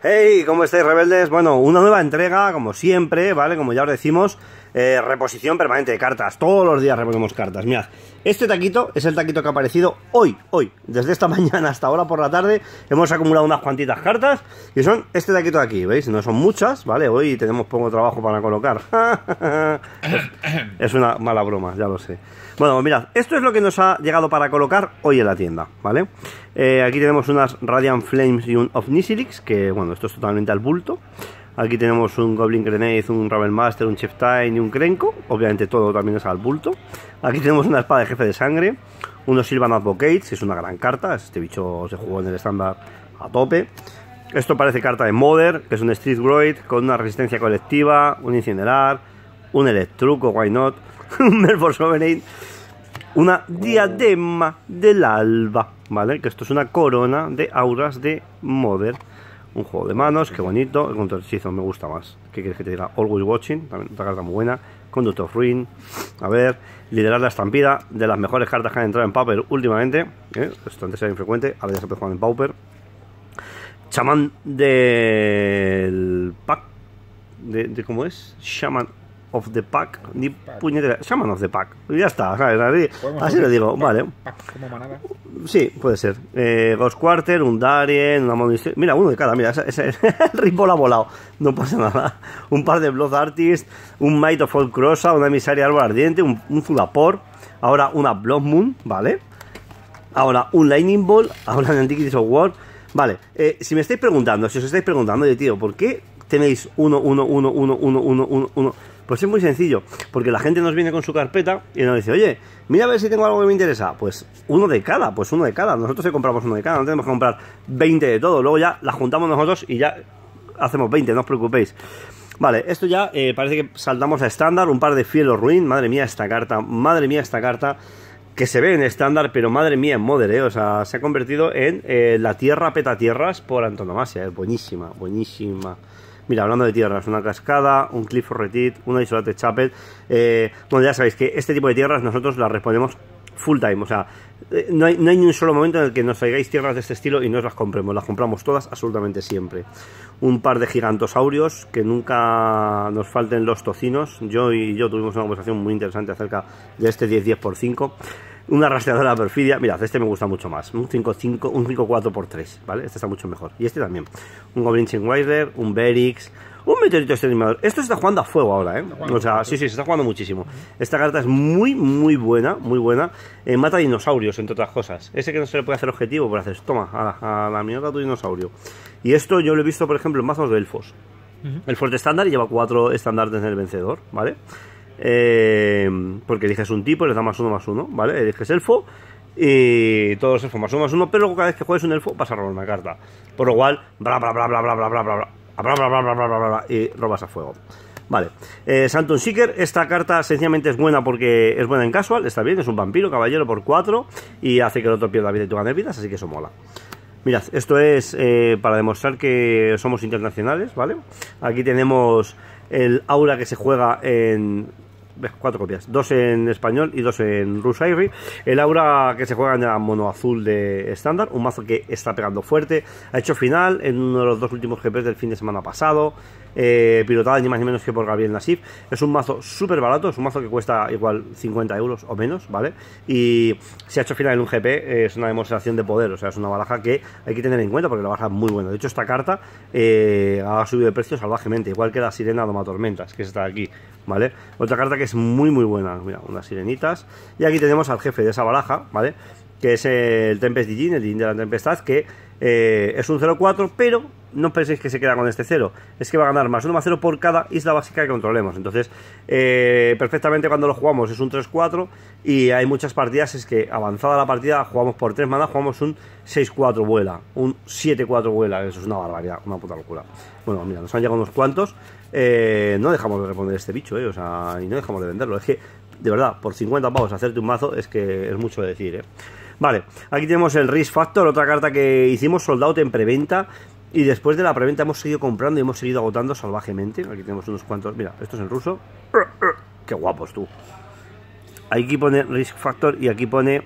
Hey, ¿cómo estáis rebeldes? Bueno, una nueva entrega, como siempre, ¿vale? Como ya os decimos, eh, reposición permanente de cartas. Todos los días reponemos cartas. Mirad, este taquito es el taquito que ha aparecido hoy, hoy. Desde esta mañana hasta ahora por la tarde hemos acumulado unas cuantitas cartas y son este taquito de aquí, ¿veis? No son muchas, ¿vale? Hoy tenemos poco trabajo para colocar. es una mala broma, ya lo sé. Bueno, mirad, esto es lo que nos ha llegado para colocar hoy en la tienda, ¿vale? Eh, aquí tenemos unas Radiant Flames y un Nisilix que bueno, esto es totalmente al bulto. Aquí tenemos un Goblin Grenade, un Master, un Time y un Krenko. Obviamente todo también es al bulto. Aquí tenemos una espada de jefe de sangre, unos Sylvan Advocates, que es una gran carta. Este bicho se jugó en el estándar a tope. Esto parece carta de Mother, que es un Street Groid con una resistencia colectiva, un Incinerar, un Electruco, why not, un Melfor Sovereign una diadema del alba, ¿vale? Que esto es una corona de auras de Mother. Un juego de manos, qué bonito. El control me gusta más. ¿Qué quieres que te diga? Always Watching, también otra carta muy buena. Conductor Ruin. A ver, liderar la estampida, de las mejores cartas que han entrado en Pauper últimamente. ¿eh? Esto antes era infrecuente, a veces se en Pauper. Chamán del pack. De, de, ¿Cómo es? chamán of the Pack, ni puñetera. Shaman of the Pack. ya está, Así, lo digo, vale. Sí, puede ser. Eh, Ghost Quarter, un Darien, una maldición. Mira, uno de cada, mira, ese, el Ripoll ha volado. No pasa nada. Un par de Blood artist un Might of Old Crossa, una emisaria Árbol Ardiente, un, un Zulapor, ahora una Blood Moon, ¿vale? Ahora un Lightning Ball, ahora un Antiquities of War. Vale, eh, si me estáis preguntando, si os estáis preguntando, de tío, ¿por qué tenéis uno uno uno uno uno uno uno uno. Pues es muy sencillo, porque la gente nos viene con su carpeta y nos dice, oye, mira a ver si tengo algo que me interesa. Pues uno de cada, pues uno de cada. Nosotros se compramos uno de cada, no tenemos que comprar 20 de todo. Luego ya las juntamos nosotros y ya hacemos 20, no os preocupéis. Vale, esto ya eh, parece que saltamos a estándar, un par de fiel o ruin. Madre mía, esta carta, madre mía, esta carta que se ve en estándar, pero madre mía, en modern, eh. o sea, se ha convertido en eh, la tierra peta tierras por antonomasia, es buenísima, buenísima. Mira, hablando de tierras, una cascada, un cliff retreat, una isolate chapel. Eh, bueno, ya sabéis que este tipo de tierras nosotros las respondemos full time, o sea, eh, no hay, ni un solo momento en el que nos traigáis tierras de este estilo y no os las compremos, las compramos todas absolutamente siempre. Un par de gigantosaurios, que nunca nos falten los tocinos. Yo y yo tuvimos una conversación muy interesante acerca de este 10-10x5. Una rastreadora perfidia. Mirad, este me gusta mucho más. Un 5 un 4 por ¿vale? Este está mucho mejor. Y este también. Un Goblin Chinwider, un Berix, un meteorito exterminador. Esto se está jugando a fuego ahora, ¿eh? O sea, sí, sí, se está jugando muchísimo. Esta carta es muy, muy buena, muy buena. Eh, mata dinosaurios, entre otras cosas. Ese que no se le puede hacer objetivo, pero pues haces, toma, a, la mierda tu dinosaurio. Y esto yo lo he visto, por ejemplo, en mazos de elfos. El fuerte estándar lleva cuatro estándares en el vencedor, ¿vale? porque eliges un tipo, le da más uno más uno, ¿vale? Eliges elfo y todos los elfos más uno más uno, pero cada vez que juegues un elfo vas a robar una carta. Por lo cual, bla bla bla bla bla bla bla bla bla bla bla bla bla bla bla y robas a fuego. Vale, eh, Santon Seeker, esta carta sencillamente es buena porque es buena en casual, está bien, es un vampiro, caballero por 4 y hace que el otro pierda vida y tú ganes vidas, así que eso mola. Mirad, esto es para demostrar que somos internacionales, ¿vale? Aquí tenemos el aura que se juega en cuatro copias, dos en español y dos en Rusairi. El aura que se juega en la mono azul de estándar, un mazo que está pegando fuerte, ha hecho final en uno de los dos últimos GPs del fin de semana pasado. Eh, pilotada ni más ni menos que por Gabriel Nasif. Es un mazo súper barato, es un mazo que cuesta igual 50 euros o menos, ¿vale? Y se ha hecho final en un GP, eh, es una demostración de poder, o sea, es una baraja que hay que tener en cuenta porque la baraja es muy buena. De hecho, esta carta eh, ha subido de precio salvajemente, igual que la Sirena Doma Tormentas, que está aquí, ¿vale? Otra carta que es muy, muy buena, mira, unas sirenitas. Y aquí tenemos al jefe de esa baraja, ¿vale? Que es el Tempest Djinn, el Djinn de la Tempestad, que es un 0-4, pero no penséis que se queda con este 0, es que va a ganar más 1 más 0 por cada isla básica que controlemos. Entonces, eh, perfectamente cuando lo jugamos es un 3-4 y hay muchas partidas, es que avanzada la partida jugamos por 3 manas, jugamos un 6-4 vuela, un 7-4 vuela, eso es una barbaridad, una puta locura. Bueno, mira, nos han llegado unos cuantos, eh, no dejamos de responder este bicho, eh, y no dejamos de venderlo, es que, de verdad, por 50 pavos hacerte un mazo es que es mucho de decir, eh. Vale, aquí tenemos el Risk Factor, otra carta que hicimos soldado en preventa y después de la preventa hemos seguido comprando y hemos seguido agotando salvajemente. Aquí tenemos unos cuantos. Mira, esto es en ruso. Qué guapos tú. Aquí pone Risk Factor y aquí pone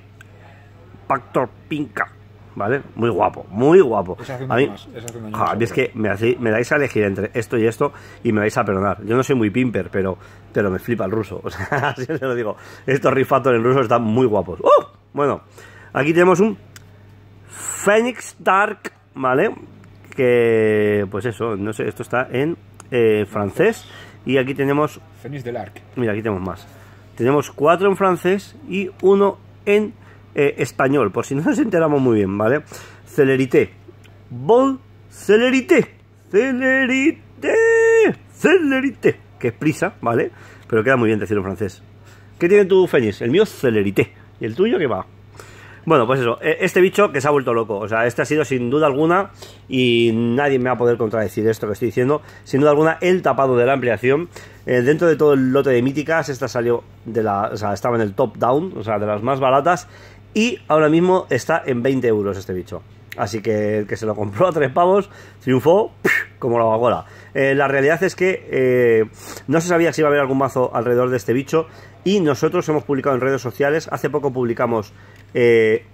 Factor Pinka ¿Vale? Muy guapo, muy guapo. A mí, es ¿eh? que me, me, dais a elegir entre esto y esto y me vais a perdonar. Yo no soy muy pimper, pero, pero me flipa el ruso. O sea, así se lo digo. Estos Risk Factor en ruso están muy guapos. ¡Oh! Bueno, aquí tenemos un Phoenix Dark, ¿vale? que pues eso, no sé, esto está en eh, francés y aquí tenemos... Fénix de l'Arc Mira, aquí tenemos más. Tenemos cuatro en francés y uno en eh, español, por si no nos enteramos muy bien, ¿vale? Celerité. Bon celerité. Celerité. Celerité. Que es prisa, ¿vale? Pero queda muy bien decirlo en francés. ¿Qué tiene tu Fénix? El mío celerité. ¿Y el tuyo qué va? Bueno, pues eso, e-, este bicho que se ha vuelto loco, o sea, este ha sido sin duda alguna, y nadie me va a poder contradecir esto que estoy diciendo, sin duda alguna el tapado de la ampliación. Eh, dentro de todo el lote de míticas, esta salió de la, o sea, estaba en el top down, o sea, de las más baratas, y ahora mismo está en 20 euros este bicho. Así que el que se lo compró a tres pavos triunfó como la guagola. Eh, la realidad es que eh, no se sabía si iba a haber algún mazo alrededor de este bicho. Y nosotros hemos publicado en redes sociales. Hace poco publicamos eh,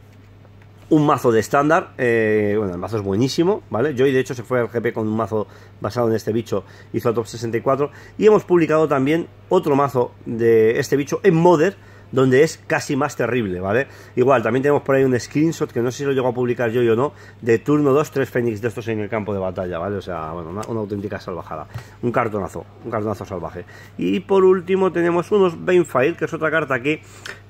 un mazo de estándar. bueno, el mazo es buenísimo, ¿vale? Joy de hecho se fue al GP con un mazo basado en este bicho. Hizo el top 64. Y hemos publicado también otro mazo de este bicho en Modern donde es casi más terrible, ¿vale? Igual, también tenemos por ahí un screenshot que no sé si lo llego a publicar yo, o no, de turno 2, 3 Fénix de estos en el campo de batalla, ¿vale? O sea, bueno, una, auténtica salvajada. Un cartonazo, un cartonazo salvaje. Y por último tenemos unos Banefire, que es otra carta que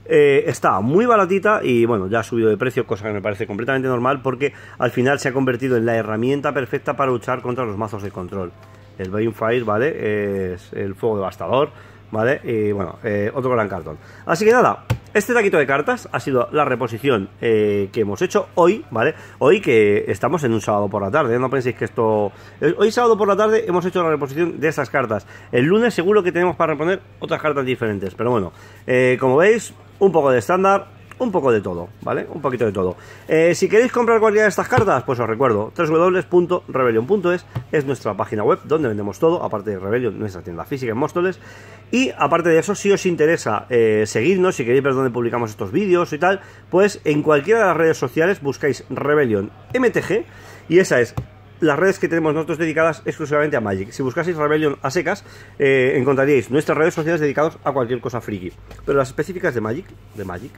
eh, está muy baratita y bueno, ya ha subido de precio, cosa que me parece completamente normal porque al final se ha convertido en la herramienta perfecta para luchar contra los mazos de control. El Banefire, ¿vale? Es el fuego devastador ¿vale? Y bueno, eh, otro gran cartón. Así que nada, este taquito de cartas ha sido la reposición eh, que hemos hecho hoy, ¿vale? Hoy que estamos en un sábado por la tarde, ¿eh? no penséis que esto... Hoy sábado por la tarde hemos hecho la reposición de estas cartas. El lunes seguro que tenemos para reponer otras cartas diferentes, pero bueno, como veis, un poco de estándar, un poco de todo, ¿vale? Un poquito de todo. Eh, si queréis comprar cualquiera de estas cartas, pues os recuerdo, www.rebellion.es es nuestra página web donde vendemos todo, aparte de Rebellion, nuestra tienda física en Móstoles. Y aparte de eso, si os interesa eh, seguirnos, si queréis ver dónde publicamos estos vídeos y tal, pues en cualquiera de las redes sociales buscáis Rebellion MTG y esa es las redes que tenemos nosotros dedicadas exclusivamente a Magic. Si buscaseis Rebellion a secas, eh, encontraríais nuestras redes sociales dedicadas a cualquier cosa friki. Pero las específicas de Magic, de Magic,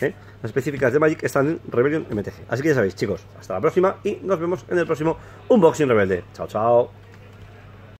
¿eh? las específicas de Magic están en Rebellion MTG Así que ya sabéis, chicos, hasta la próxima y nos vemos en el próximo Unboxing Rebelde. Chao, chao.